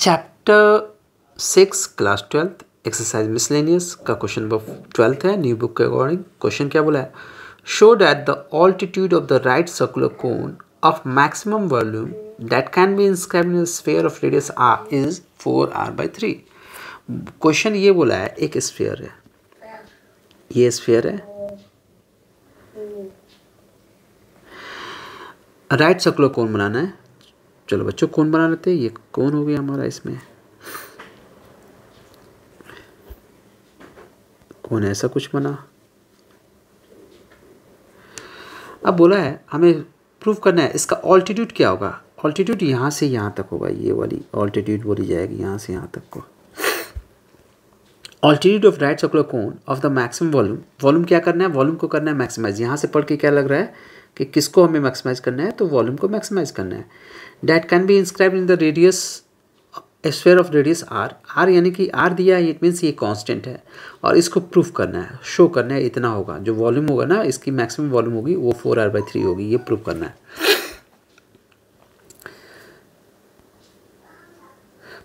chapter six class twelfth exercise miscellaneous का question number twelfth है new book के according question क्या बोला है show that the altitude of the right circular cone of maximum volume that can be inscribe in sphere of radius R is four R by three question ये बोला है एक sphere है ये स्फेयर है राइट सर्कुलर कोन बनाना है चलो बच्चों कौन बना लेते हैं ये कौन हो गया हमारा इसमें कौन ऐसा कुछ बना अब बोला है हमें प्रूफ करना है इसका ऑल्टीट्यूड क्या होगा ऑल्टीट्यूड यहाँ से यहाँ तक होगा ये वाली ऑल्टीट्यूड बोली जाएगी यहाँ से यहाँ तक को altitude of right circular cone of the maximum volume volume क्या करना है वॉल्यूम को करना है मैक्सिमाइज यहाँ से पढ़ के क्या लग रहा है कि किसको हमें मैक्सिमाइज करना है तो वॉल्यूम को मैक्सिमाइज करना है that can be inscribe in the radius square of radius R R यानी कि आर दिया है इट मीन्स ये कांस्टेंट है और इसको प्रूफ करना है शो करना है इतना होगा जो वॉल्यूम होगा ना इसकी मैक्सिमम वॉल्यूम होगी वो फोर आर बाई थ्री होगी ये प्रूफ करना है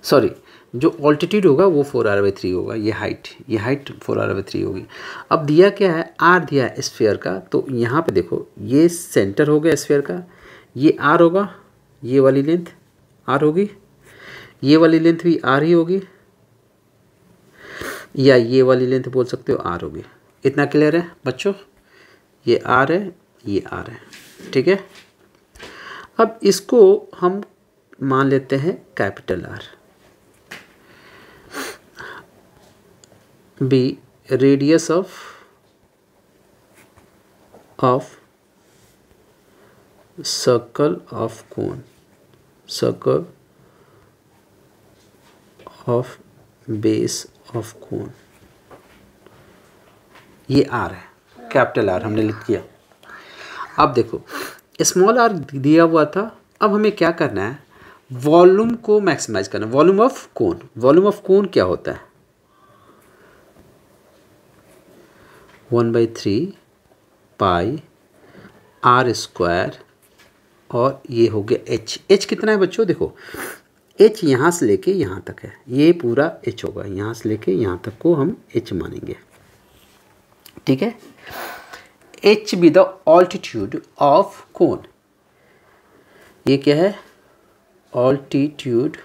सॉरी जो ऑल्टीट्यूड होगा वो फोर आर बाई थ्री होगा ये हाइट ये height four R by three होगी अब दिया क्या है आर दिया है स्फेयर का तो यहाँ पे देखो ये सेंटर हो गया स्फेयर का ये आर होगा ये वाली लेंथ आर होगी ये वाली लेंथ भी आर ही होगी या ये वाली लेंथ बोल सकते हो आर होगी इतना क्लियर है बच्चों ये आर है ये आर है ठीक है अब इसको हम मान लेते हैं capital R be radius of of circle of cone circle of base of cone ये आर है कैपिटल आर हमने लिख दिया अब देखो स्मॉल आर दिया हुआ था अब हमें क्या करना है वॉल्यूम को मैक्सिमाइज करना volume of cone volume of cone क्या होता है one by three pi R square और ये हो गया एच एच कितना है बच्चों देखो एच यहाँ से लेके यहाँ तक है ये पूरा एच होगा यहाँ से लेके यहाँ तक को हम एच मानेंगे ठीक है H be the altitude of cone ये क्या है ऑल्टीट्यूड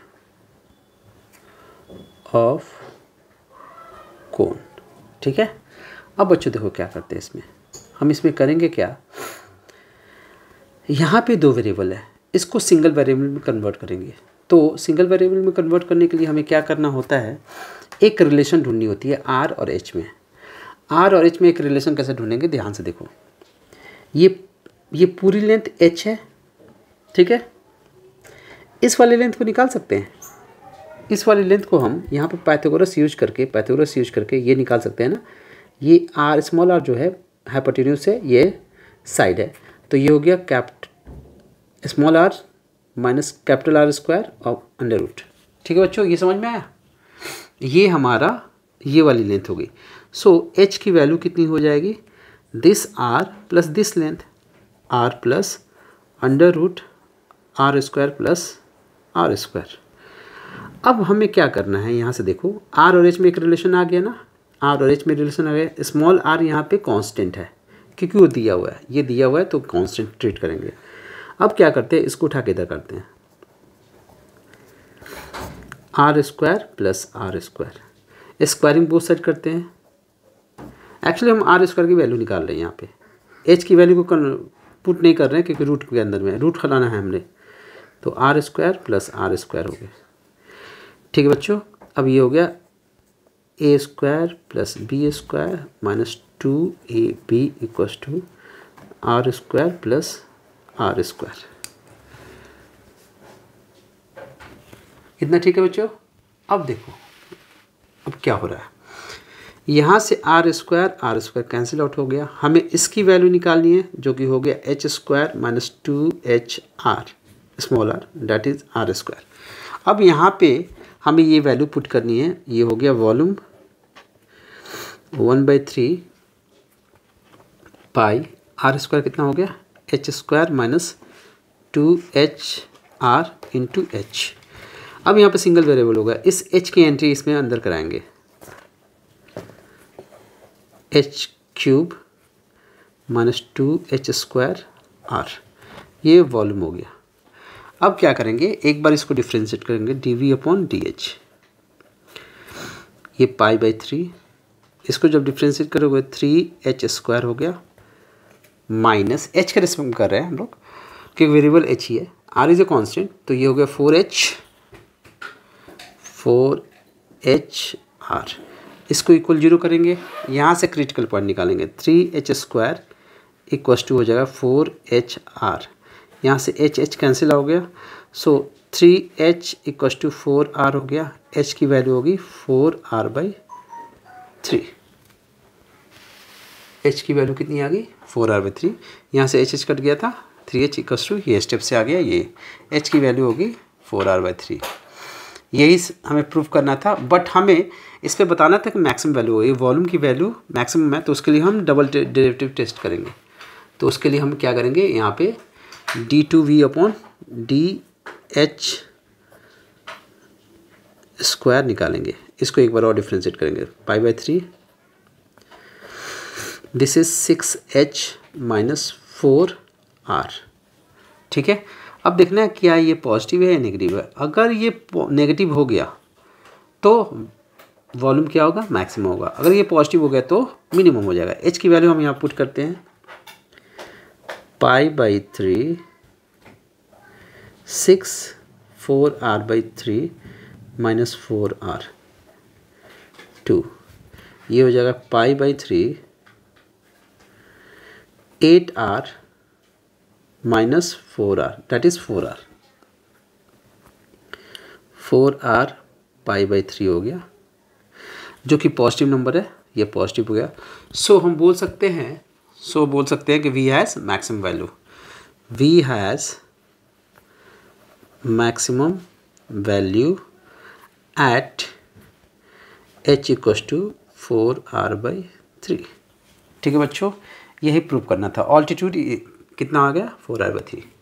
ऑफ कौन ठीक है अब बच्चों देखो क्या करते हैं इसमें हम इसमें करेंगे क्या यहाँ पे दो वेरिएबल है इसको सिंगल वेरिएबल में कन्वर्ट करेंगे तो सिंगल वेरिएबल में कन्वर्ट करने के लिए हमें क्या करना होता है एक रिलेशन ढूंढनी होती है आर और एच में आर और एच में एक रिलेशन कैसे ढूंढेंगे ध्यान से देखो ये ये पूरी लेंथ एच है ठीक है इस वाले लेंथ को निकाल सकते हैं इस वाली लेंथ को हम यहाँ पर पैथोगोरस यूज करके पैथोगोरस यूज करके ये निकाल सकते हैं ना ये आर स्मॉल आर जो है हाइपोटेन्यूज है ये साइड है तो ये हो गया कैप्ट small R minus capital R square और अंडर रूट ठीक है बच्चों ये समझ में आया ये हमारा ये वाली लेंथ हो गई सो एच की वैल्यू कितनी हो जाएगी this R plus this length R plus under root R square plus R square अब हमें क्या करना है यहाँ से देखो आर और एच में एक रिलेशन आ गया ना आर और एच में रिलेशन आ गया स्मॉल आर यहाँ पे कांस्टेंट है क्योंकि वो दिया हुआ है ये दिया हुआ है तो कांस्टेंट ट्रीट करेंगे अब क्या करते हैं इसको उठा के इधर करते हैं R square plus R square squaring both side करते हैं एक्चुअली हम आर स्क्वायर की वैल्यू निकाल रहे हैं यहाँ पे एच की वैल्यू को पुट नहीं कर रहे हैं क्योंकि रूट के अंदर में रूट खलाना है हमने तो R square plus R square हो गया ठीक है बच्चों अब ये हो गया A square plus B square minus two A B equals two R square plus R square इतना ठीक है बच्चों अब देखो अब क्या हो रहा है यहाँ से R square R square cancel out हो गया हमें इसकी वैल्यू निकालनी है जो कि हो गया H square minus two H R small R that is R square अब यहाँ पे हमें ये वैल्यू पुट करनी है ये हो गया volume one by three pi R square कितना हो गया H square minus two H R into H अब यहाँ पे सिंगल वेरिएबल होगा इस एच की एंट्री इसमें अंदर कराएंगे H cube minus two H square R ये वॉल्यूम हो गया अब क्या करेंगे एक बार इसको डिफ्रेंशिएट करेंगे D V upon D H ये पाई बाई थ्री इसको जब डिफ्रेंशिएट करोगे थ्री एच स्क्वायर हो गया माइनस एच का रिस्पेक्ट कर रहे हैं हम लोग क्योंकि वेरिएबल एच ही है आर इज़ ए कॉन्स्टेंट तो ये हो गया four H four H R इसको इक्वल जीरो करेंगे यहाँ से क्रिटिकल पॉइंट निकालेंगे three H square equals two हो जाएगा फोर एच आर यहाँ से एच एच कैंसिल हो गया so three H equals two four R हो गया एच की वैल्यू होगी four R by three H की वैल्यू कितनी आ गई फोर आर बाई थ्री यहाँ से एच एच कट गया था थ्री एच इक्स टू ये स्टेप से आ गया ये एच की वैल्यू होगी फोर आर बाई थ्री यही हमें प्रूफ करना था बट हमें इस पर बताना था कि मैक्सिमम वैल्यू होगी वॉल्यूम की वैल्यू मैक्सिमम है तो उसके लिए हम डबल डेरेवेटिव टेस्ट करेंगे तो उसके लिए हम क्या करेंगे यहाँ पे D two V upon D H square निकालेंगे इसको एक बार और डिफ्रेंशिएट करेंगे pi by three this is six H minus four R ठीक है अब देखना है क्या ये पॉजिटिव है या नेगेटिव है अगर ये नेगेटिव हो गया तो वॉल्यूम क्या होगा मैक्सिमम होगा अगर ये पॉजिटिव हो गया तो मिनिमम हो जाएगा एच की वैल्यू हम यहाँ पुट करते हैं pi by three six four R by three minus four R two ये हो जाएगा pi by three eight R minus four R that is four R four R pi by three हो गया जो कि पॉजिटिव नंबर है ये positive हो गया सो so, हम बोल सकते हैं सो so, बोल सकते हैं कि V has maximum value V has maximum value at H equal to four R by three ठीक है बच्चों यही प्रूव करना था ऑल्टीट्यूड कितना आ गया फोर आई थ्री